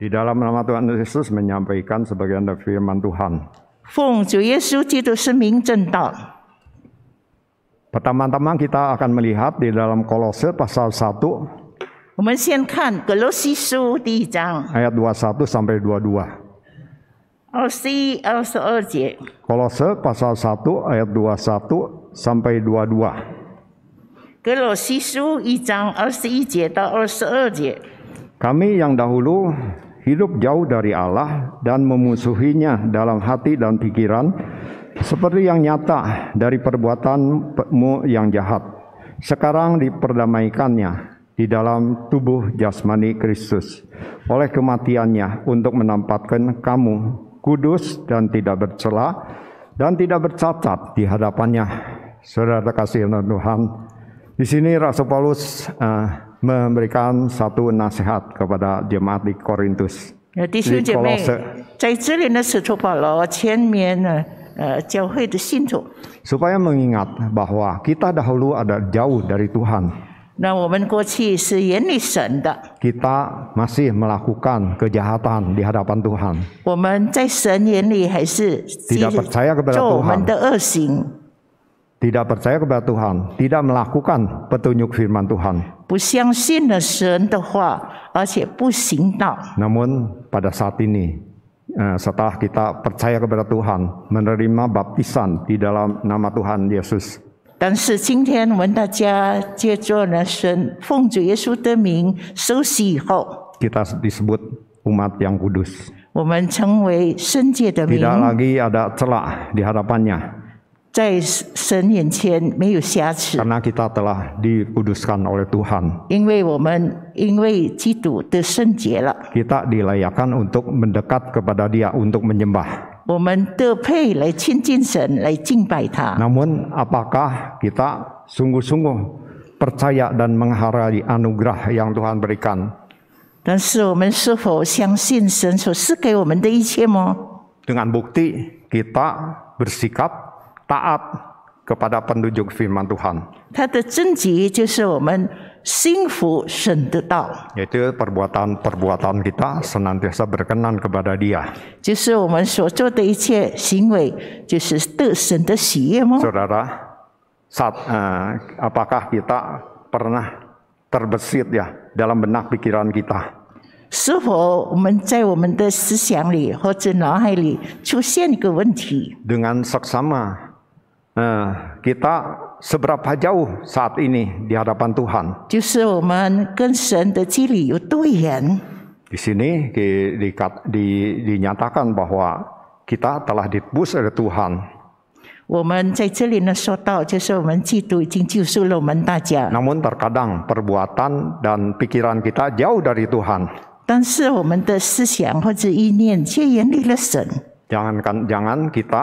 di dalam nama Tuhan Yesus menyampaikan sebagian dari firman Tuhan. Pertama-tama kita akan melihat di dalam Kolose pasal 1 ayat 21 sampai 22. Kolose pasal 1 ayat 21 sampai 22. Kami yang dahulu hidup jauh dari Allah dan memusuhinya dalam hati dan pikiran seperti yang nyata dari perbuatanmu yang jahat. Sekarang diperdamaikannya di dalam tubuh jasmani Kristus oleh kematiannya untuk menempatkan kamu kudus dan tidak bercela dan tidak bercacat di hadapannya. Saudara kasih Tuhan, di sini Rasul Paulus uh, memberikan satu nasihat kepada jemaat di Korintus. Supaya mengingat bahwa kita dahulu ada jauh dari Tuhan. Nah, kita masih melakukan kejahatan di hadapan Tuhan. Tidak percaya kepada Tuhan. Tidak percaya kepada Tuhan, tidak melakukan petunjuk firman Tuhan. 不相信了神的话，而且不行道。Namun pada saat ini eh, setelah kita percaya kepada Tuhan, menerima baptisan di dalam nama Tuhan Yesus. 但是今天我们大家接着呢神奉主耶稣的名受洗以后，kita disebut umat yang kudus. lagi ada celah di hadapannya. Karena kita telah dikuduskan oleh Tuhan. kita, dilayakkan untuk mendekat kepada Dia untuk menyembah. namun apakah kita sungguh-sungguh percaya dan menghargai anugerah yang Tuhan berikan? dengan bukti kita bersikap taat kepada penunjuk firman Tuhan. Yaitu perbuatan perbuatan-perbuatan kita senantiasa berkenan kepada Dia. Saudara, saat, uh, apakah kita pernah terbesit ya dalam benak pikiran kita? Dengan seksama Nah, kita seberapa jauh saat ini di hadapan Tuhan? Kan ya, di sini di, di, di, dinyatakan bahwa kita telah ditebus oleh Tuhan. Namun terkadang perbuatan dan pikiran kita jauh dari Tuhan. Jangan, jangan kita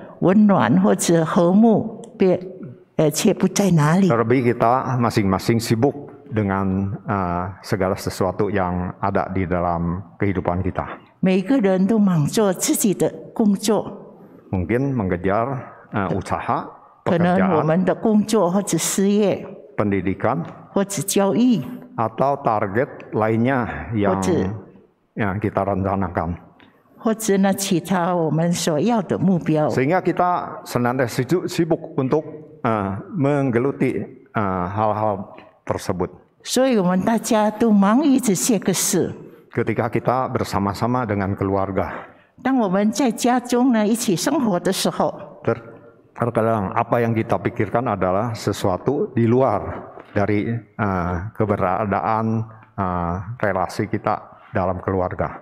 温暖或者和睦，别而且不在哪里。Terlebih kita masing-masing sibuk dengan uh, segala sesuatu yang ada di dalam kehidupan kita. Mungkin mengejar uh, usaha, pekerjaan, pendidikan, atau target lainnya yang, yang kita rencanakan sehingga kita senantiasa sibuk untuk uh, menggeluti hal eh, hal-hal tersebut. Ketika kita bersama-sama dengan keluarga. terkadang apa yang kita pikirkan adalah sesuatu di luar dari uh, keberadaan uh, relasi kita dalam keluarga.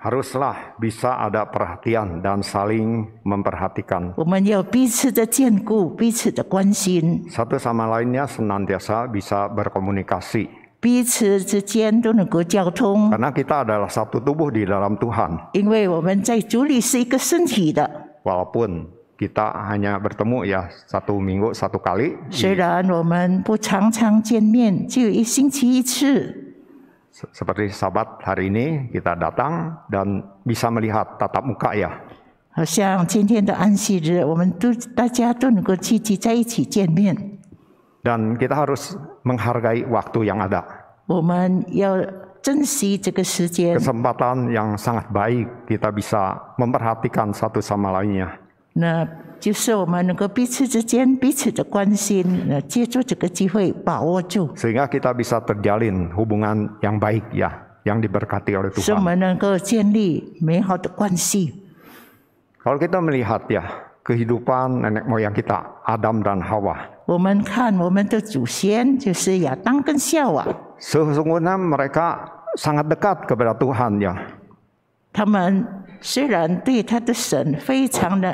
haruslah bisa ada perhatian dan saling memperhatikan. Satu sama lainnya senantiasa bisa berkomunikasi. Karena kita adalah satu tubuh di dalam Tuhan. Walaupun kita hanya bertemu ya satu minggu satu kali. Seperti sahabat hari ini kita datang dan bisa melihat tatap muka ya. Dan kita harus menghargai waktu yang ada. Kesempatan yang sangat baik kita bisa memperhatikan satu sama lainnya. Nah, 就是我们能够彼此之间彼此的关心，呃，借助这个机会把握住。sehingga kita bisa terjalin hubungan yang baik ya, yang diberkati oleh Tuhan. kita melihat ya kehidupan nenek moyang kita Adam dan Hawa. mereka sangat dekat kepada Tuhan ya. 他们虽然对他的神非常的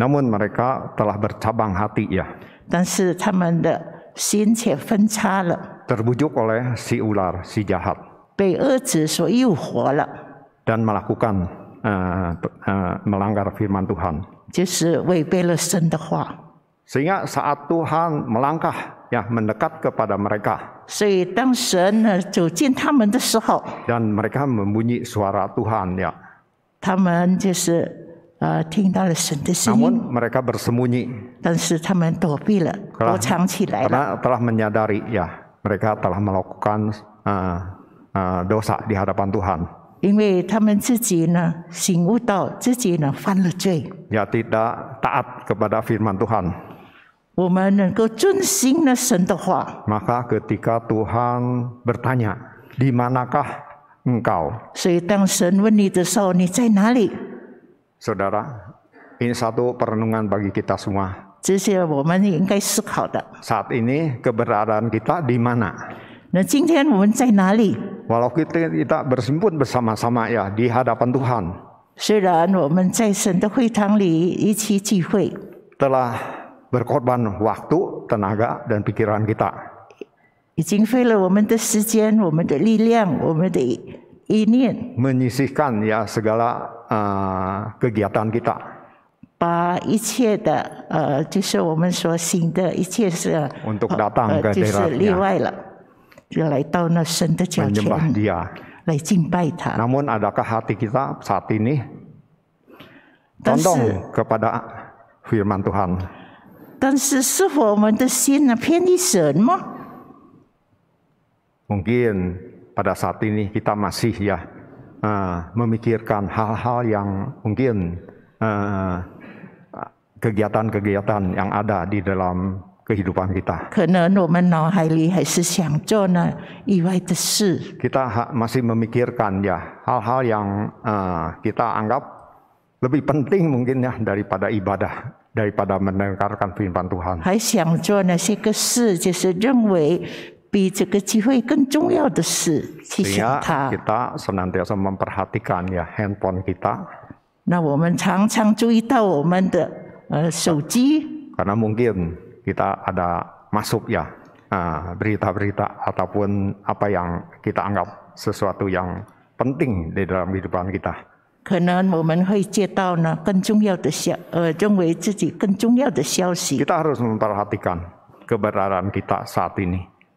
namun mereka telah bercabang hati ya. 但是他们的心却分叉了。Terbujuk oleh si ular, si jahat. Dan melakukan uh, uh, melanggar firman Tuhan. 就是违背了神的话。Sehingga saat Tuhan melangkah ya mendekat kepada mereka. 所以当神呢走近他们的时候，dan mereka membunyi suara Tuhan ya. 他们就是 namun mereka bersembunyi. 但是他们躲避了，躲 Telah, menyadari ya mereka telah melakukan uh, uh, dosa di hadapan Tuhan. 因为他们自己呢，醒悟到自己呢犯了罪。Ya tidak taat kepada firman Tuhan. 我们能够遵行了神的话，Maka ketika Tuhan bertanya, di manakah engkau? Saudara, ini satu perenungan bagi kita semua. Saat ini keberadaan kita di mana? Walau kita, kita bersimpun bersama-sama ya di hadapan Tuhan. Telah berkorban waktu, tenaga dan pikiran kita. Menyisihkan ya segala Kegiatan kita. untuk datang ke daerahnya adakah hati kita saat ini condong kepada firman Tuhan? Mungkin pada saat ini kita masih ya uh, memikirkan hal-hal yang mungkin eh, kegiatan-kegiatan uh, yang ada di dalam kehidupan kita. Kita masih memikirkan ya hal-hal yang uh, kita anggap lebih penting mungkin ya daripada ibadah daripada mendengarkan firman Tuhan kita senantiasa memperhatikan ya handphone kita. mungkin kita ada masuk ya nah, berita-berita ataupun apa yang kita anggap sesuatu yang penting di dalam kehidupan kita. 可能我们会接到呢更重要的消，呃，认为自己更重要的消息。Kita harus memperhatikan keberadaan kita saat ini.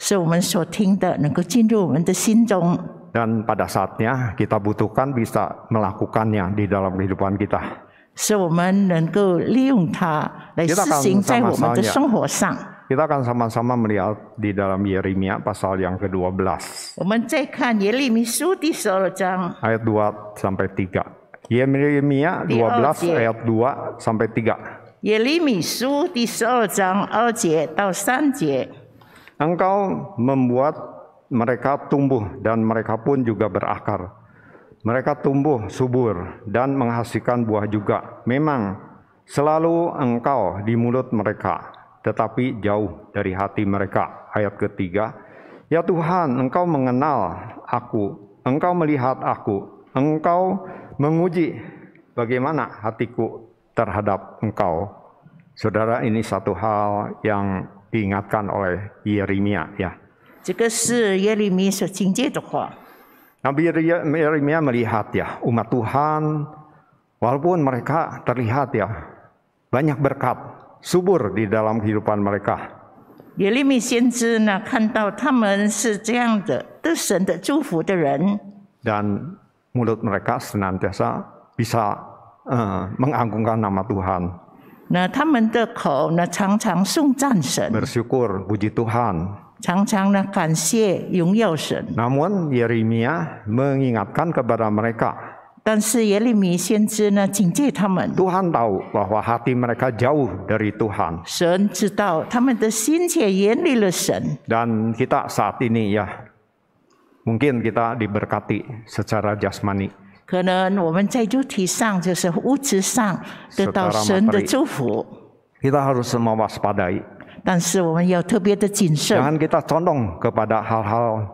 使我们所听的能够进入我们的心中。Dan pada saatnya kita butuhkan bisa melakukannya di dalam kehidupan kita. 使我们能够利用它来施行在我们的生活上。Kita akan sama-sama melihat di dalam Yeremia pasal yang ke-12. Ayat 2 sampai 3. Yeremia 12 ayat 2 sampai 3. Yeremia 12章二节到三节。Engkau membuat mereka tumbuh dan mereka pun juga berakar. Mereka tumbuh subur dan menghasilkan buah juga. Memang selalu engkau di mulut mereka, tetapi jauh dari hati mereka. Ayat ketiga, Ya Tuhan, engkau mengenal aku, engkau melihat aku, engkau menguji bagaimana hatiku terhadap engkau. Saudara, ini satu hal yang diingatkan oleh Yeremia ya. Nabi Yeremia melihat ya umat Tuhan walaupun mereka terlihat ya banyak berkat subur di dalam kehidupan mereka. Dan mulut mereka senantiasa bisa uh, eh, mengagungkan nama Tuhan bersyukur puji Tuhan. Namun Yeremia mengingatkan kepada mereka, Tuhan tahu bahwa hati mereka jauh dari Tuhan Dan kita saat ini ya mungkin kita diberkati secara jasmani. 可能我们在肉体上，就是物质上，得到神的祝福。kita harus mawas padai。但是我们要特别的谨慎。jangan kita condong kepada hal-hal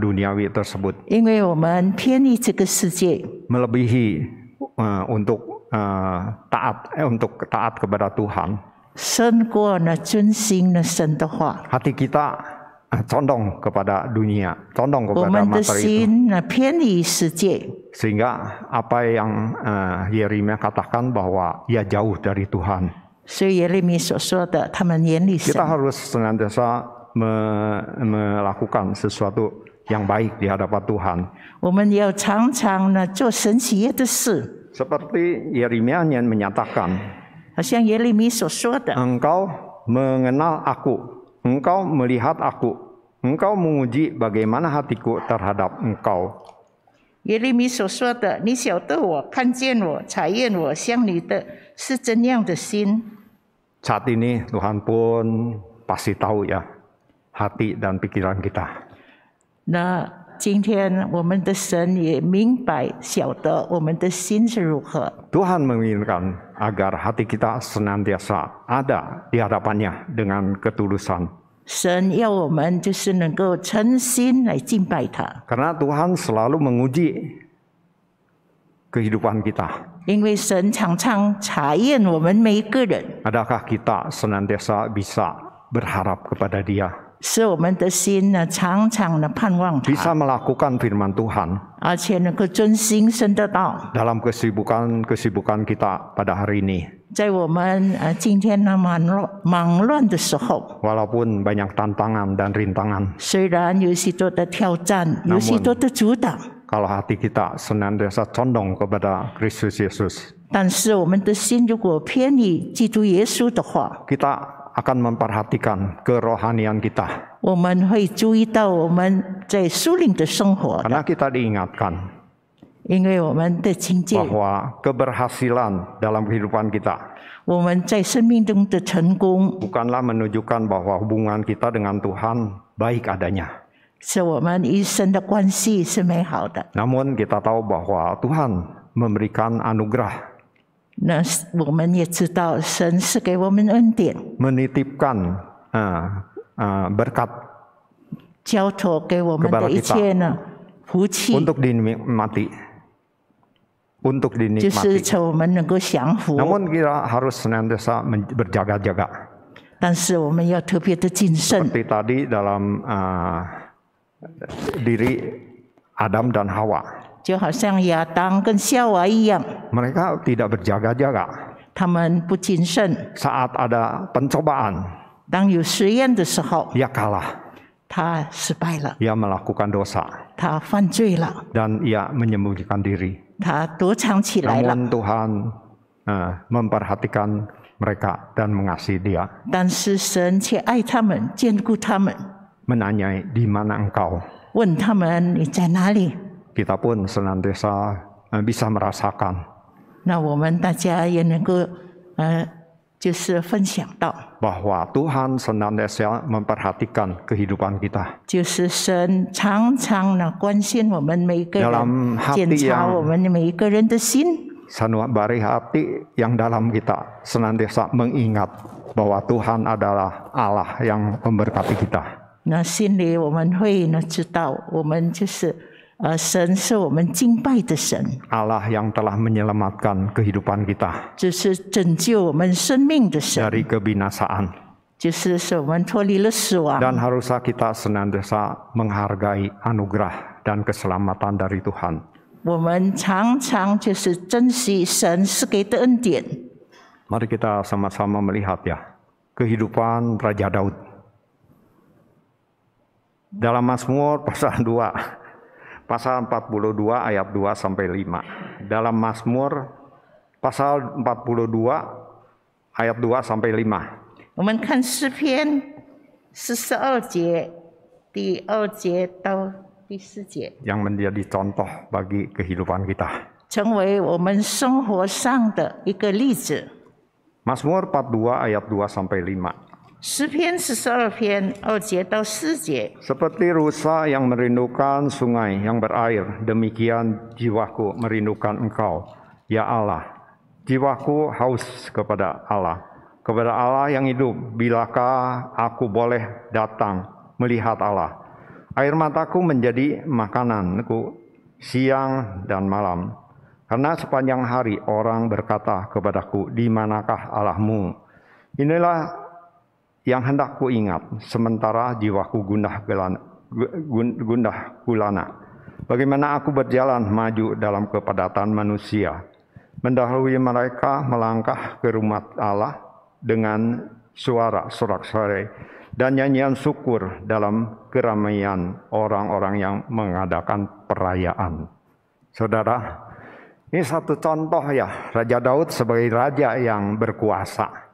duniai w tersebut。因为我们偏离这个世界。melebihi untuk taat untuk taat kepada Tuhan。lebih dari hati kita。Ah, condong kepada dunia, condong kepada materi itu. Sehingga apa yang uh, Yeremia katakan bahwa ia jauh dari Tuhan. Kita harus senantiasa me melakukan sesuatu yang baik di hadapan Tuhan. Seperti Yeremia yang menyatakan, Engkau mengenal aku Engkau melihat aku, engkau menguji bagaimana hatiku terhadap engkau. 耶利米所说的：“你晓得我，看见我，查验我，像你的是怎样的心。” Saat ini Tuhan pun pasti tahu ya hati dan pikiran kita. Nah, Tuhan menginginkan agar hati kita senantiasa ada di hadapannya dengan ketulusan. Karena Tuhan selalu menguji kehidupan kita. Adakah kita senantiasa bisa berharap kepada Dia? Bisa melakukan firman Tuhan. dalam kesibukan kesibukan kita pada hari ini. banyak tantangan dan rintangan. hati kita senantiasa condong kepada Kristus Yesus akan memperhatikan kerohanian kita. Karena kita diingatkan bahwa keberhasilan dalam kehidupan kita bukanlah menunjukkan bahwa hubungan kita dengan Tuhan baik adanya. Namun kita tahu bahwa Tuhan memberikan anugerah 那我们也知道，神是给我们恩典。menitipkan 啊啊 ah, ah, berkat 交托给我们的一切呢，福气 untuk dinikmati untuk dinikmati 就是从我们能够享福。namun kita harus senantiasa berjaga-jaga。但是我们要特别的谨慎。seperti tadi dalam uh, diri Adam dan Hawa。mereka tidak berjaga-jaga. 他们不谨慎。Saat ada pencobaan. 当有实验的时候。Ia kalah. 他失败了。Ia melakukan dosa. Mereka ia menyembunyikan diri. 他躲藏起来了。Namun Tuhan uh, memperhatikan mereka dan mengasihi dia. menanyai di mana engkau? kita pun senantiasa eh, bisa merasakan. Nah, eh, bahwa Tuhan senantiasa memperhatikan kehidupan kita. Dalam hati yang hati yang dalam kita senantiasa mengingat bahwa Tuhan adalah Allah yang memberkati kita. 那心里我们会呢知道，我们就是 nah, Allah yang telah menyelamatkan kehidupan kita 就是拯救我们生命的神，dari kebinasaan haruslah kita senantiasa menghargai anugerah dan keselamatan dari Tuhan. kita sama-sama melihat ya kehidupan Raja Daud. Dalam Mazmur pasal 2 pasal 42 ayat 2 sampai 5. Dalam Mazmur pasal 42 ayat 2 sampai 5. Yang menjadi contoh bagi kehidupan kita. Mazmur 42 ayat 2 sampai 5. 十篇十十二篇二节到四节。Seperti rusa yang merindukan sungai yang berair, demikian jiwaku merindukan Engkau, ya Allah. Jiwaku haus kepada Allah, kepada Allah yang hidup. Bilakah aku boleh datang melihat Allah? Air mataku menjadi makananku siang dan malam. Karena sepanjang hari orang berkata kepadaku, di manakah Allahmu? Inilah yang hendak ku ingat sementara jiwaku gundah gelana, gundah gulana. Bagaimana aku berjalan maju dalam kepadatan manusia, mendahului mereka melangkah ke rumah Allah dengan suara sorak-sorai dan nyanyian syukur dalam keramaian orang-orang yang mengadakan perayaan. Saudara, ini satu contoh ya, Raja Daud sebagai raja yang berkuasa.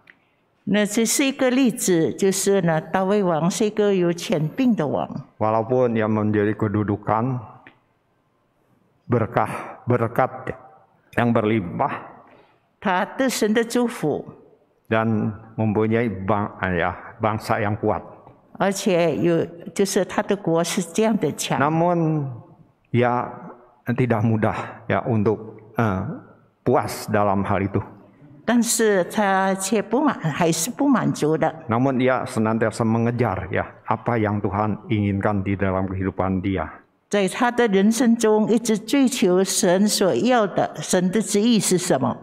Walaupun ia menjadi kedudukan berkah berkat yang berlimpah. dan mempunyai bang, ah, ya, bangsa yang kuat. 而且有就是他的国是这样的强。Namun ya tidak mudah ya untuk uh, puas dalam hal itu. Namun ia senantiasa mengejar ya apa yang Tuhan inginkan di dalam kehidupan dia. 在他的人生中，一直追求神所要的，神的旨意是什么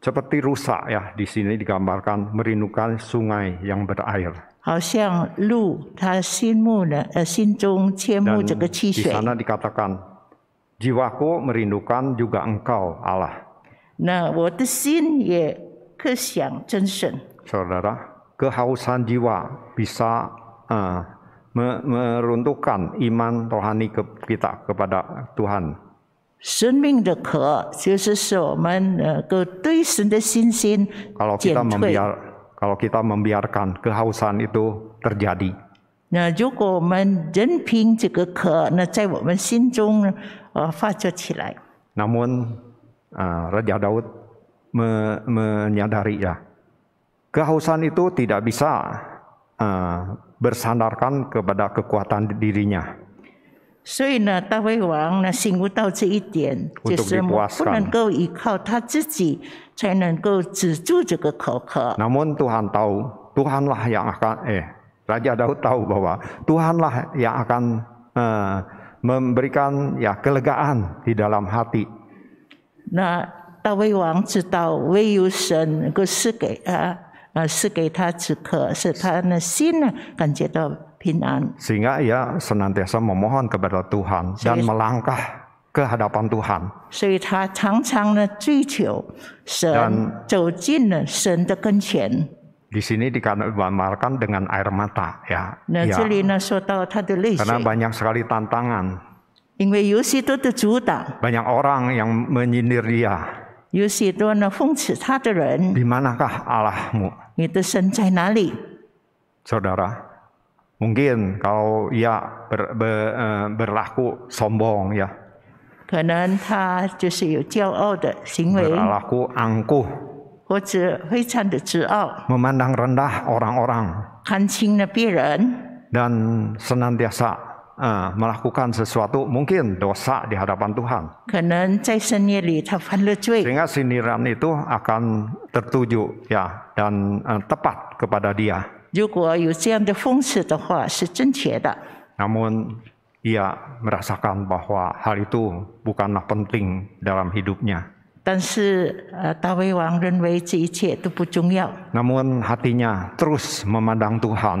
？Seperti rusa ya di sini digambarkan merindukan sungai yang berair. 好像鹿，他心目呢，呃，心中切慕这个汽水。Di sana dikatakan, jiwaku merindukan juga engkau Allah. Nah, Saudara, kehausan jiwa bisa uh, eh, meruntuhkan iman rohani ke, kita kepada Tuhan. 生命的渴，就是使我们能够对神的信心 Kalau kita 减退。membiar, kalau kita membiarkan kehausan itu terjadi, Namun Ah, Raja Daud me menyadari ya kehausan itu tidak bisa uh, bersandarkan kepada kekuatan dirinya. Namun Tuhan tahu, Tuhanlah yang akan eh Raja Daud tahu bahwa Tuhanlah yang akan uh, memberikan ya kelegaan di dalam hati 那大威王知道唯有神能够赐给他啊赐给他止渴，使他的心呢感觉到平安。Sehingga ia senantiasa memohon kepada Tuhan dan melangkah ke hadapan Tuhan. sini dikatakan dengan air mata ya. Nah, ya. Karena banyak sekali tantangan. Banyak orang yang menyindir dia. manakah Allahmu? mungkin kau ya ber, ber, eh, berlaku sombong ya. Berlaku angkuh. Memandang rendah orang-orang. Dan senantiasa Ah, melakukan sesuatu mungkin dosa di hadapan Tuhan. Sehingga siniran itu akan tertuju ya dan uh, tepat kepada dia. Namun ia merasakan bahwa hal itu bukanlah penting dalam hidupnya. Eh, Namun hatinya terus memandang Tuhan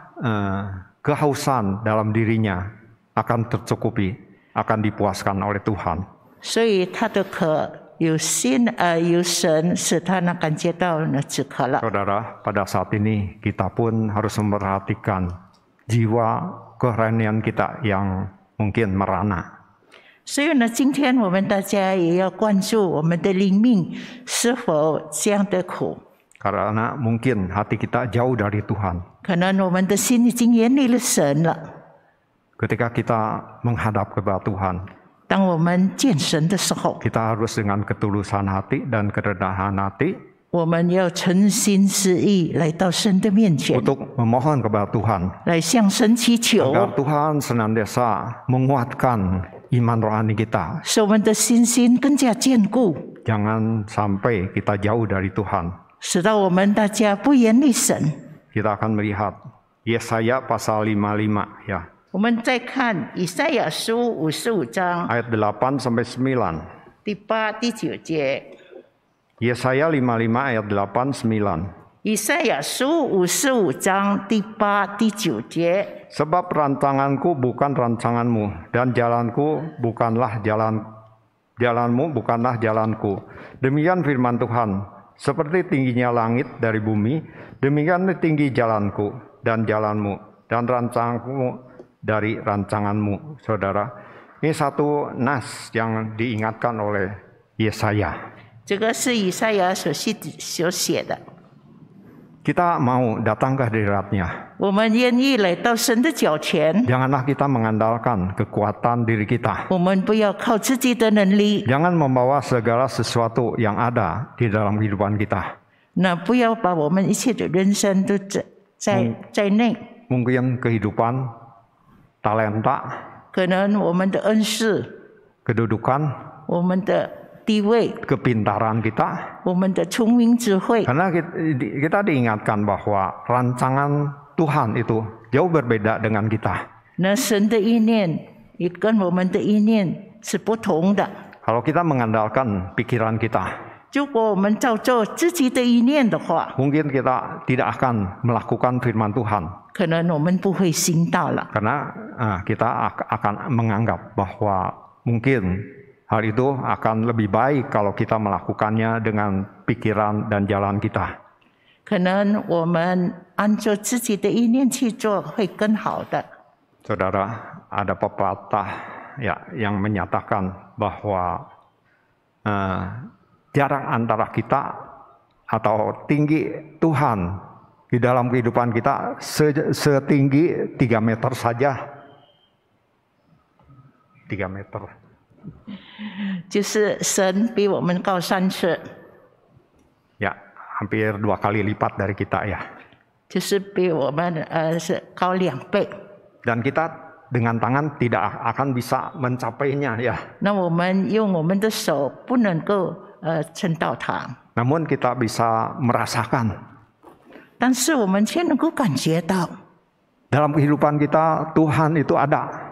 eh, kehausan dalam dirinya akan tercukupi, akan dipuaskan oleh Tuhan. Saudara, pada saat ini kita pun harus memperhatikan jiwa keranian kita yang mungkin merana. 所以呢，今天我们大家也要关注我们的灵命是否这样的苦。karena mungkin hati kita jauh dari Tuhan. Karena Ketika kita menghadap kepada Tuhan, kita harus dengan ketulusan hati dan kerendahan hati untuk memohon kepada Tuhan agar Tuhan senantiasa menguatkan iman rohani kita. Jangan sampai kita jauh dari Tuhan. Kita akan melihat Yesaya pasal 55 ya. 我们再看以赛亚书五十五章 Ayat 8 sampai 9. Yesaya 55 ayat 8 9. Yesaya Sebab rancanganku bukan rancanganmu dan jalanku bukanlah jalan jalanmu bukanlah jalanku. Demikian firman Tuhan. Seperti tingginya langit dari bumi, demikian tinggi jalanku dan jalanmu dan rancanganmu dari rancanganmu, saudara. Ini satu nas yang diingatkan oleh Yesaya. Kita mau datangkah di ratnya? Janganlah kita mengandalkan kekuatan diri kita. Jangan membawa segala sesuatu yang ada di dalam kehidupan kita. Mungkin kehidupan, talenta, kedudukan, 地位 kepintaran kita karena kita, kita diingatkan bahwa rancangan Tuhan itu jauh berbeda dengan kita kalau kita mengandalkan pikiran kita mungkin kita tidak akan melakukan firman Tuhan. Karena ah, kita akan menganggap bahwa mungkin Hal itu akan lebih baik kalau kita melakukannya dengan pikiran dan jalan kita. Saudara, ada pepatah ya yang menyatakan bahwa uh, jarak antara kita atau tinggi Tuhan di dalam kehidupan kita setinggi 3 meter saja. 3 meter. 就是神比我们高三次。Ya, hampir dua kali lipat dari kita ya. 就是比我们呃是高两倍。Dan kita dengan tangan tidak akan bisa mencapainya ya. 那我们用我们的手不能够呃撑到它。Namun kita bisa merasakan. 但是我们却能够感觉到。Dalam kehidupan kita Tuhan itu ada.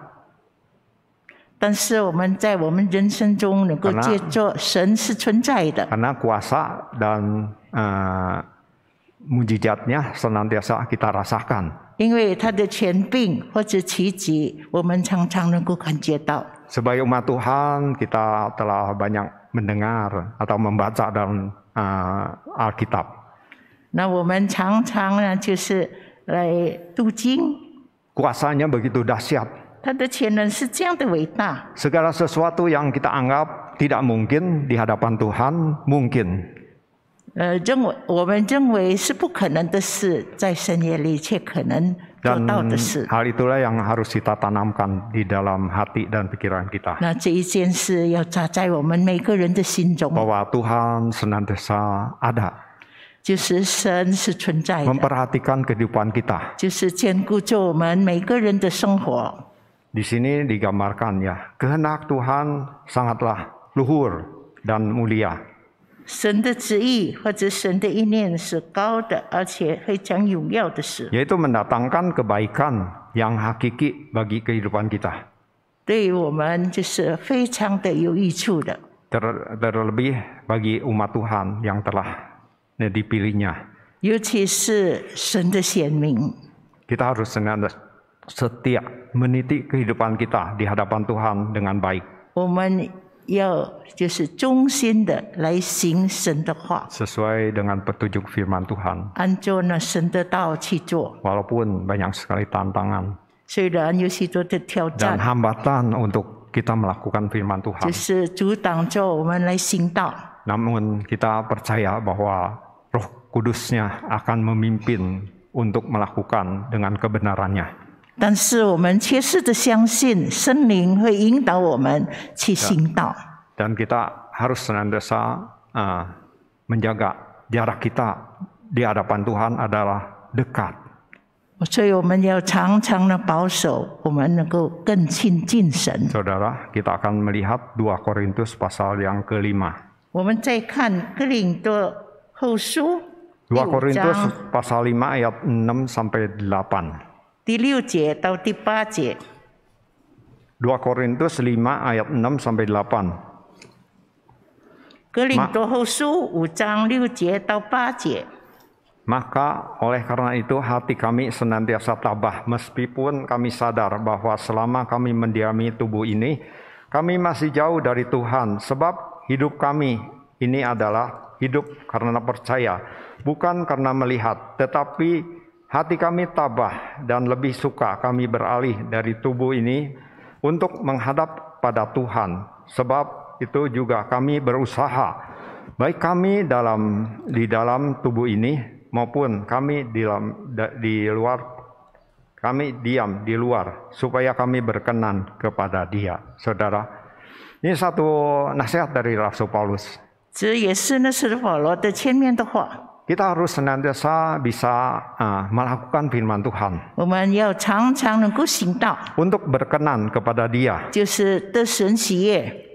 但是我们在我们人生中能够接受神是存在的。Karena kuasa dan uh, mujizatnya senantiasa kita rasakan. 因为他的权柄或者奇迹，我们常常能够感觉到。Sebagai umat Tuhan, kita telah banyak mendengar atau membaca dalam uh, eh, Alkitab. Kuasanya begitu dahsyat. Segala sesuatu yang kita anggap tidak mungkin di hadapan Tuhan mungkin. itulah yang harus kita tanamkan di dalam hati dan pikiran kita. Tuhan senantiasa ada. kehidupan kita di sini digambarkan ya, kehendak Tuhan sangatlah luhur dan mulia. Yaitu mendatangkan kebaikan yang hakiki bagi kehidupan kita. Ter, terlebih bagi umat Tuhan yang telah dipilihnya. Kita harus senantiasa setia meniti kehidupan kita di hadapan Tuhan dengan baik. Sesuai dengan petunjuk firman Tuhan. Walaupun banyak sekali tantangan. Dan hambatan untuk kita melakukan firman Tuhan. Namun kita percaya bahwa Roh Kudusnya akan memimpin untuk melakukan dengan kebenarannya. 但是我们切实的相信圣灵会引导我们去行道。Dan kita harus senantiasa ah, menjaga jarak kita di hadapan Tuhan adalah dekat. kita akan melihat dua Korintus pasal yang kelima. Korintus pasal ayat sampai 2 Korintus 5 ayat 6 sampai 8. Maka oleh karena itu hati kami senantiasa tabah meskipun kami sadar bahwa selama kami mendiami tubuh ini kami masih jauh dari Tuhan sebab hidup kami ini adalah hidup karena percaya bukan karena melihat tetapi Hati kami tabah dan lebih suka kami beralih dari tubuh ini untuk menghadap pada Tuhan, sebab itu juga kami berusaha, baik kami dalam di dalam tubuh ini maupun kami di, dalam, di luar kami diam di luar supaya kami berkenan kepada Dia, saudara. Ini satu nasihat dari Rasul Paulus. 这也是那时候保罗的前面的话。kita harus senantiasa bisa uh, melakukan firman Tuhan. Untuk berkenan kepada Dia.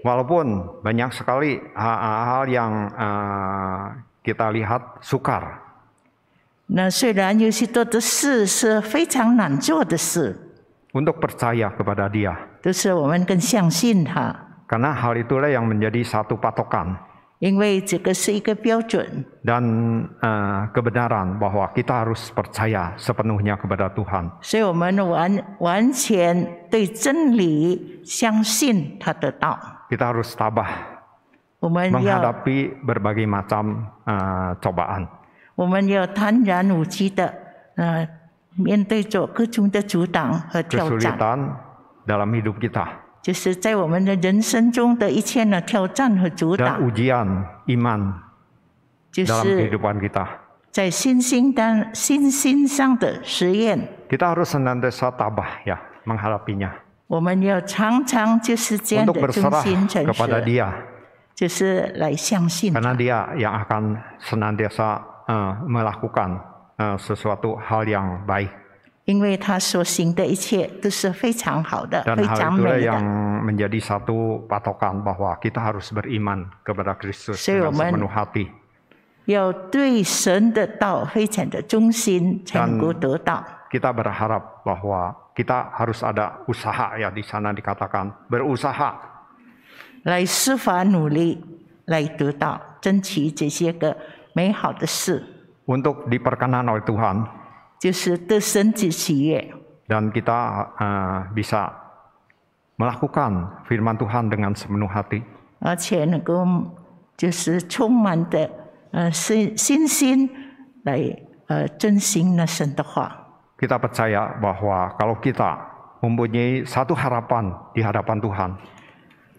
Walaupun banyak sekali hal-hal ah, ah, yang uh, kita lihat sukar. Untuk percaya kepada Karena hal itulah yang menjadi satu patokan。dan eh, kebenaran bahwa kita harus percaya sepenuhnya kepada Tuhan. kita harus tabah. menghadapi berbagai macam eh, cobaan. dalam hidup kita. 就是在我们的人生中的一切呢挑战和阻挡。Dan ujian iman dalam kehidupan kita. harus senantiasa tabah ya menghadapinya. dia yang akan senantiasa eh, melakukan eh, sesuatu hal yang baik. 因为他所行的一切都是非常好的，Dan satu patokan bahwa kita harus beriman kepada Kristus dengan sepenuh berharap bahwa kita harus ada usaha ya di sana dikatakan berusaha diperkenan oleh Tuhan dan kita uh, bisa melakukan firman Tuhan dengan sepenuh hati. Kita percaya bahwa kalau kita mempunyai satu harapan di hadapan Tuhan.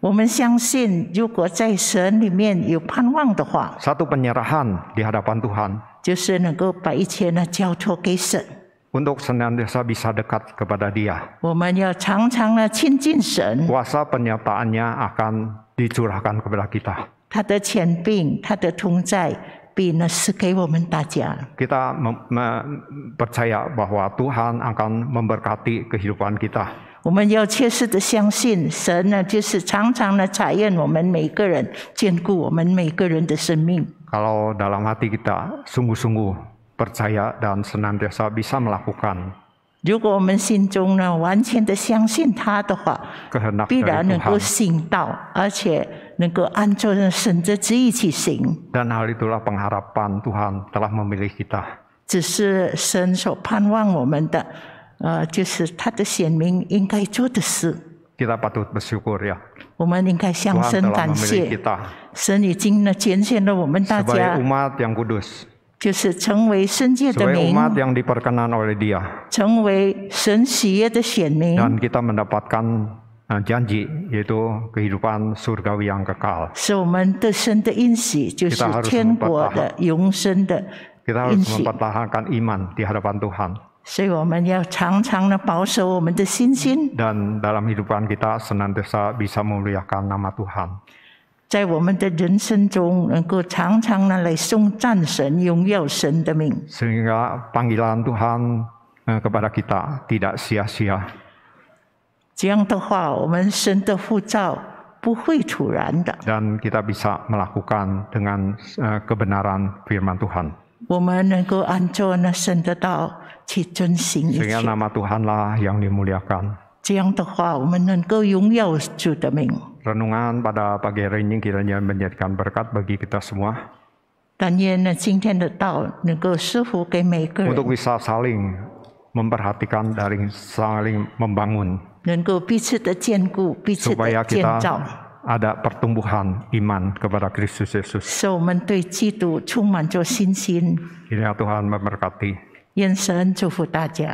我们相信，如果在神里面有盼望的话，satu penyerahan di hadapan Tuhan 就是能够把一切呢交托给神。untuk senantiasa bisa dekat kepada Dia. 我们要常常呢亲近神，Kuasa penyataannya akan dicurahkan kepada kita. percaya bahwa Tuhan akan memberkati kehidupan kita. 我们要切实的相信神呢，就是常常呢，采用我们每个人，眷顾我们每个人的生命。Kalau dalam hati kita sungguh-sungguh percaya dan senantiasa bisa melakukan，如果我们心中呢完全的相信他的话，必然能够信道，而且能够按照神的旨意去行。Dan hal itulah pengharapan Tuhan telah memilih kita。只是神所盼望我们的。呃，就是他的选民应该做的事。Kita patut bersyukur ya. 我们应该向神感谢，神已经呢拣选了我们大家，就是成为圣界的民，成为神喜悦的选民。Dan kita mendapatkan janji yaitu kehidupan surgawi yang kekal. Kita harus mempertahankan iman di hadapan Tuhan. Dan dalam hidupan kita senantiasa bisa memuliakan nama Tuhan. Sehingga panggilan Tuhan eh, kepada kita tidak sia-sia. kita bisa melakukan dengan eh, kebenaran firman Tuhan nama Tuhanlah yang dimuliakan. pada pagi hari ini kiranya menjadikan berkat bagi kita semua. Ya, bisa saling memperhatikan saling membangun. ada pertumbuhan iman kepada Kristus Yesus. So, Tuhan memberkati. 愿神祝福大家。